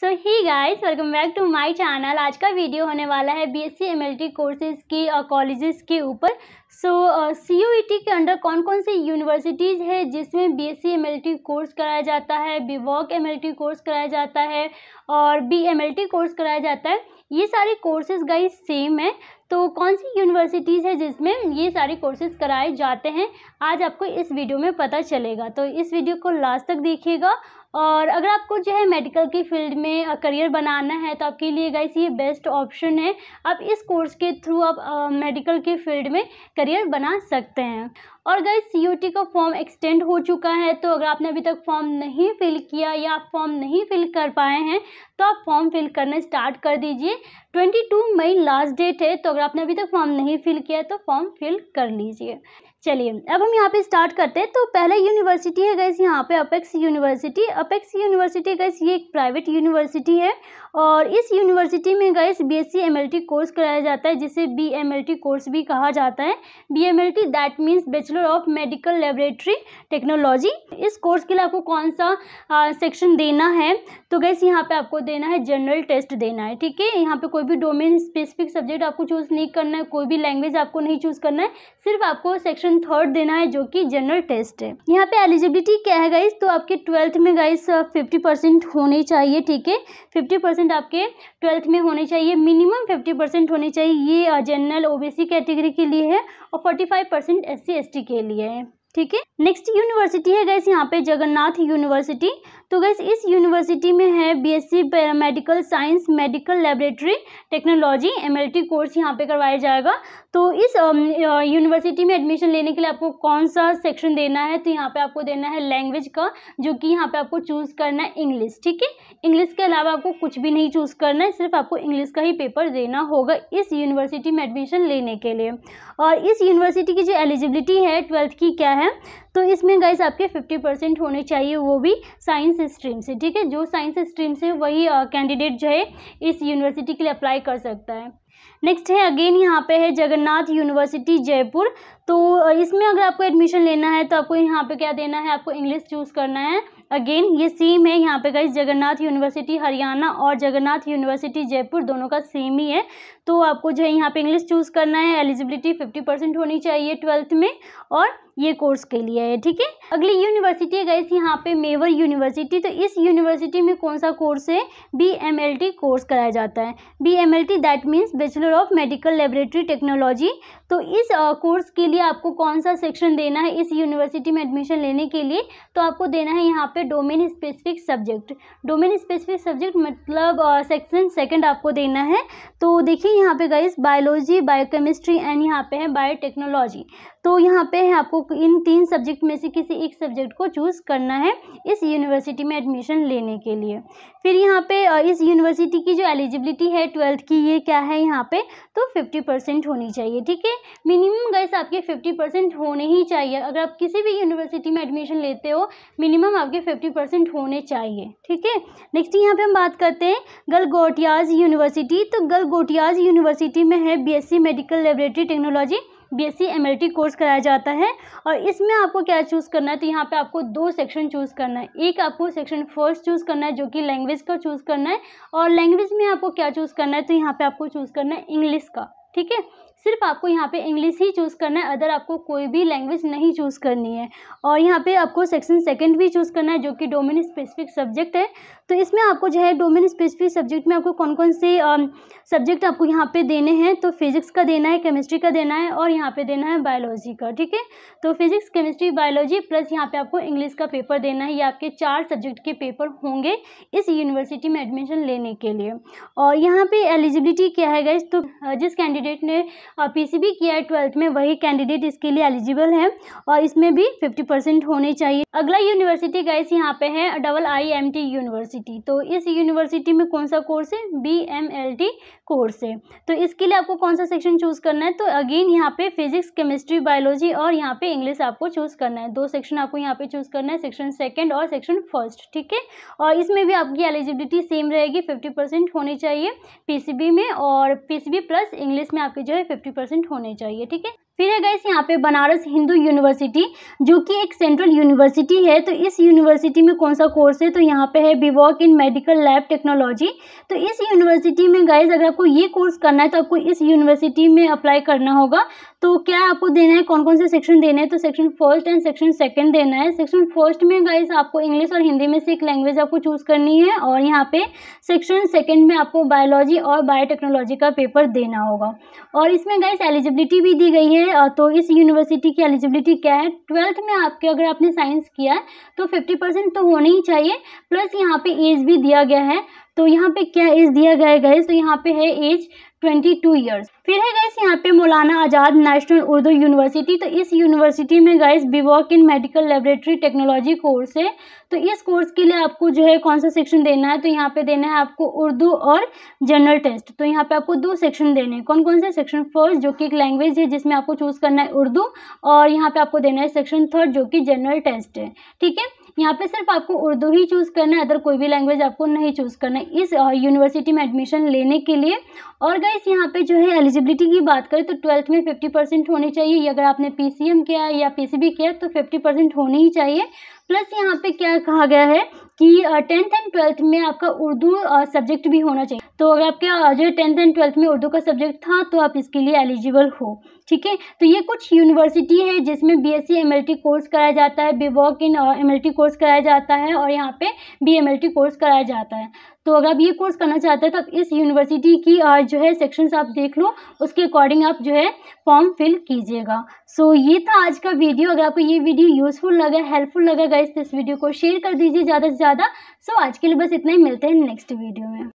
so hi guys welcome back to my channel आज का video होने वाला है B S C M L T courses की और कॉलेजेस के ऊपर so C U E T के अंडर कौन कौन सी यूनिवर्सिटीज़ है जिसमें B S C M L T course कराया जाता है B voc M L T course कराया जाता है और B M L T course कराया जाता है ये सारे कोर्सेज गई सेम है तो कौन सी यूनिवर्सिटीज़ है जिसमें ये सारे कोर्सेज कराए जाते हैं आज आपको इस वीडियो में पता चलेगा तो इस वीडियो को लास्ट तक देखिएगा और अगर आपको जो है मेडिकल की फील्ड में करियर बनाना है तो आपके लिए गाइस ये बेस्ट ऑप्शन है आप इस कोर्स के थ्रू आप मेडिकल के फील्ड में करियर बना सकते हैं और गई सी का फॉर्म एक्सटेंड हो चुका है तो अगर आपने अभी तक फॉर्म नहीं फिल किया या आप फॉर्म नहीं फिल कर पाए हैं तो आप फॉर्म फिल करना स्टार्ट कर दीजिए 22 मई लास्ट डेट है तो अगर आपने अभी तक फॉर्म नहीं फिल किया तो फॉर्म फिल कर लीजिए चलिए अब हम यहाँ पे स्टार्ट करते हैं तो पहले यूनिवर्सिटी है गैस यहाँ पे Apex university Apex university guys ये एक प्राइवेट यूनिवर्सिटी है और इस यूनिवर्सिटी में guys B S C course कराया जाता है जिसे बी कोर्स भी कहा जाता है B M L T that means bachelor of medical laboratory technology इस कोर्स के लिए आपको कौन सा सेक्शन देना है तो गैस यहाँ पे आपको देना है जनरल टेस्ट देना है ठीक है यहाँ पे कोई भी डोमेन स्पेसिफिक सब्जेक्ट आपको चूज़ नहीं करना है कोई भी लैंग्वेज आपको नहीं चूज़ करना है सिर्फ आपको सेक्शन थर्ड देना है जो कि जनरल टेस्ट है यहाँ पे एलिजिबिलिटी क्या है गाइस तो आपके ट्वेल्थ में गाइस फिफ्टी परसेंट होनी चाहिए ठीक है फिफ्टी परसेंट परसेंट आपके ट्वेल्थ में होने चाहिए मिनिमम फिफ्टी परसेंट होने चाहिए ये जनरल ओबीसी कैटेगरी के लिए है और forty five percent S C के लिए है ठीक है नेक्स्ट यूनिवर्सिटी है गैस यहाँ पे जगन्नाथ यूनिवर्सिटी तो गैस इस यूनिवर्सिटी में है BSc paramedical science medical laboratory technology MLT course यहाँ पे करवाया जाएगा तो इस यूनिवर्सिटी में एडमिशन लेने के लिए आपको कौन सा सेक्शन देना है तो यहाँ पे आपको देना है लैंग्वेज का जो कि यहाँ पे आपको चूज़ करना है इंग्लिश ठीक है इंग्लिश के अलावा आपको कुछ भी नहीं चूज़ करना है सिर्फ आपको इंग्लिश का ही पेपर देना होगा इस यूनिवर्सिटी में एडमिशन लेने के लिए और इस यूनिवर्सिटी की जो एलिजिबिलिटी है ट्वेल्थ की क्या है है तो इसमें गाइस आपके फिफ्टी परसेंट होने चाहिए वो भी साइंस स्ट्रीम से ठीक है जो साइंस स्ट्रीम से वही कैंडिडेट जो है इस यूनिवर्सिटी के लिए अप्लाई कर सकता है नेक्स्ट है अगेन यहाँ पे है जगन्नाथ यूनिवर्सिटी जयपुर तो इसमें अगर आपको एडमिशन लेना है तो आपको यहाँ पे क्या देना है आपको इंग्लिश चूज़ करना है अगेन ये सेम है यहाँ पे गई जगन्नाथ यूनिवर्सिटी हरियाणा और जगन्नाथ यूनिवर्सिटी जयपुर दोनों का सेम ही है तो आपको जो है यहाँ पे इंग्लिश चूज़ करना है एलिजिबिलिटी फिफ्टी परसेंट होनी चाहिए ट्वेल्थ में और ये कोर्स के लिए है ठीक है अगली यूनिवर्सिटी है गई थी यहाँ पे मेवर यूनिवर्सिटी तो इस यूनिवर्सिटी में कौन सा कोर्स है B M L T course कराया जाता है B M L T that means bachelor of medical laboratory technology तो इस कोर्स के लिए आपको कौन सा सेक्शन देना है इस यूनिवर्सिटी में एडमिशन लेने के लिए तो आपको देना है यहाँ पे domain specific subject domain specific subject मतलब सेक्शन सेकंड आपको देना है तो देखिए यहाँ पे गाइस बायोलॉजी बायोकेमिस्ट्री एंड यहाँ पे है बायोटेक्नोलॉजी तो यहाँ पे है आपको इन तीन सब्जेक्ट में से किसी एक सब्जेक्ट को चूज़ करना है इस यूनिवर्सिटी में एडमिशन लेने के लिए फिर यहाँ पे इस यूनिवर्सिटी की जो एलिजिबिलिटी है ट्वेल्थ की ये क्या है यहाँ पे तो फिफ्टी परसेंट होनी चाहिए ठीक है मिनिमम गैस आपके फिफ्टी परसेंट होने ही चाहिए अगर आप किसी भी यूनिवर्सिटी में एडमिशन लेते हो मिनिमम आपके फिफ्टी परसेंट होने चाहिए ठीक है नेक्स्ट यहाँ पे हम बात करते हैं गलगोटियाज यूनिवर्सिटी तो गलगोटियाज यूनिवर्सिटी में है BSc medical laboratory technology BSc MLT course कराया जाता है और इसमें आपको क्या चूज़ करना है तो यहाँ पे आपको दो सेक्शन चूज़ करना है एक आपको सेक्शन फर्स्ट चूज़ करना है जो कि लैंग्वेज का चूज़ करना है और लैंग्वेज में आपको क्या चूज़ करना है तो यहाँ पे आपको चूज़ करना है इंग्लिश का ठीक है सिर्फ आपको यहाँ पे इंग्लिश ही चूज़ करना है अदर आपको कोई भी लैंग्वेज नहीं चूज़ करनी है और यहाँ पे आपको सेक्शन सेकंड भी चूज़ करना है जो कि डोमेन स्पेसिफिक सब्जेक्ट है तो इसमें आपको जो है डोमेन स्पेसिफिक सब्जेक्ट में आपको कौन कौन से सब्जेक्ट आपको यहाँ पे देने हैं तो फिजिक्स का देना है केमिस्ट्री का देना है और यहाँ पे देना है बायोलॉजी का ठीक है तो फिजिक्स केमिस्ट्री बायोलॉजी प्लस यहाँ पे आपको इंग्लिश का पेपर देना है ये आपके चार सब्जेक्ट के पेपर होंगे इस यूनिवर्सिटी में एडमिशन लेने के लिए और यहाँ पर एलिजिबिलिटी क्या है गाइज तो जिस कैंडिडेट ने पी किया है ट्वेल्थ में वही कैंडिडेट इसके लिए एलिजिबल है और इसमें भी फिफ्टी होने चाहिए अगला यूनिवर्सिटी गाइज यहाँ पर है डबल आई यूनिवर्सिटी यूनिवर्सिटी तो इस यूनिवर्सिटी में कौन सा कोर्स है B M L T course है तो इसके लिए आपको कौन सा सेक्शन चूज़ करना है तो अगेन यहाँ पे फिजिक्स केमिस्ट्री बायोलॉजी और यहाँ पे इंग्लिश आपको चूज़ करना है दो सेक्शन आपको यहाँ पे चूज़ करना है सेक्शन सेकेंड और सेक्शन फर्स्ट ठीक है और इसमें भी आपकी एलिजिबिलिटी सेम रहेगी फिफ्टी परसेंट होनी चाहिए पी में और पी प्लस इंग्लिश में आपके जो है फिफ्टी परसेंट होने चाहिए ठीक है फिर है गैस यहाँ पे बनारस हिंदू यूनिवर्सिटी जो कि एक सेंट्रल यूनिवर्सिटी है तो इस यूनिवर्सिटी में कौन सा कोर्स है तो यहाँ पे है BVoc in medical lab technology तो इस यूनिवर्सिटी में गैस अगर आपको ये कोर्स करना है तो आपको इस यूनिवर्सिटी में अप्लाई करना होगा तो क्या आपको देना है कौन कौन से सेक्शन तो देना है तो section first and section second देना है सेक्शन फर्स्ट में गाइज आपको इंग्लिश और हिंदी में से एक लैंग्वेज आपको चूज़ करनी है और यहाँ पे सेक्शन सेकेंड में आपको बायोलॉजी और बायोटेक्नोलॉजी का पेपर देना होगा और इसमें गाइज एलिजिबिलिटी भी दी गई है तो इस यूनिवर्सिटी की एलिजिबिलिटी क्या है ट्वेल्थ में आपके अगर आपने साइंस किया है तो फिफ्टी परसेंट तो होना ही चाहिए प्लस यहाँ पे एज भी दिया गया है तो यहाँ पे क्या एज दिया गया है गैस तो यहाँ पे है एज ट्वेंटी टू ईयर्स फिर है गैस यहाँ पे मौलाना आज़ाद नेशनल उर्दू यूनिवर्सिटी तो इस यूनिवर्सिटी में guys BVoc in medical laboratory technology course है तो इस कोर्स के लिए आपको जो है कौन सा सेक्शन देना है तो यहाँ पे देना है आपको उर्दू और जनरल टेस्ट तो यहाँ पे आपको दो सेक्शन देने हैं कौन कौन से सेक्शन फर्स्ट जो कि एक लैंग्वेज है जिसमें आपको चूज़ करना है उर्दू और यहाँ पर आपको देना है सेक्शन थर्ड जो कि जनरल टेस्ट है ठीक है यहाँ पे सिर्फ आपको उर्दू ही चूज़ करना है अदर कोई भी लैंग्वेज आपको नहीं चूज़ करना है इस यूनिवर्सिटी में एडमिशन लेने के लिए और गाइस यहाँ पे जो है एलिजिबिलिटी की बात करें तो ट्वेल्थ में फिफ्टी परसेंट होनी चाहिए अगर आपने पी किया या पी किया तो फिफ्टी परसेंट होनी ही चाहिए प्लस यहाँ पे क्या कहा गया है कि टेंथ एंड ट्वेल्थ में आपका उर्दू सब्जेक्ट भी होना चाहिए तो अगर आपके जो टेंथ एंड ट्वेल्थ में उर्दू का सब्जेक्ट था तो आप इसके लिए एलिजिबल हो ठीक है तो ये कुछ यूनिवर्सिटी है जिसमें बी एस सी कोर्स कराया जाता है B voc in M course कराया जाता है और यहाँ पे बी कोर्स कराया जाता है तो अगर आप ये कोर्स करना चाहते हैं तो आप इस यूनिवर्सिटी की जो है सेक्शंस आप देख लो उसके अकॉर्डिंग आप जो है फॉर्म फिल कीजिएगा सो so, ये था आज का वीडियो अगर आपको ये वीडियो यूज़फुल लगा हेल्पफुल लगा गाइस तो इस वीडियो को शेयर कर दीजिए ज़्यादा से ज़्यादा सो so, आज के लिए बस इतना ही मिलते हैं नेक्स्ट वीडियो में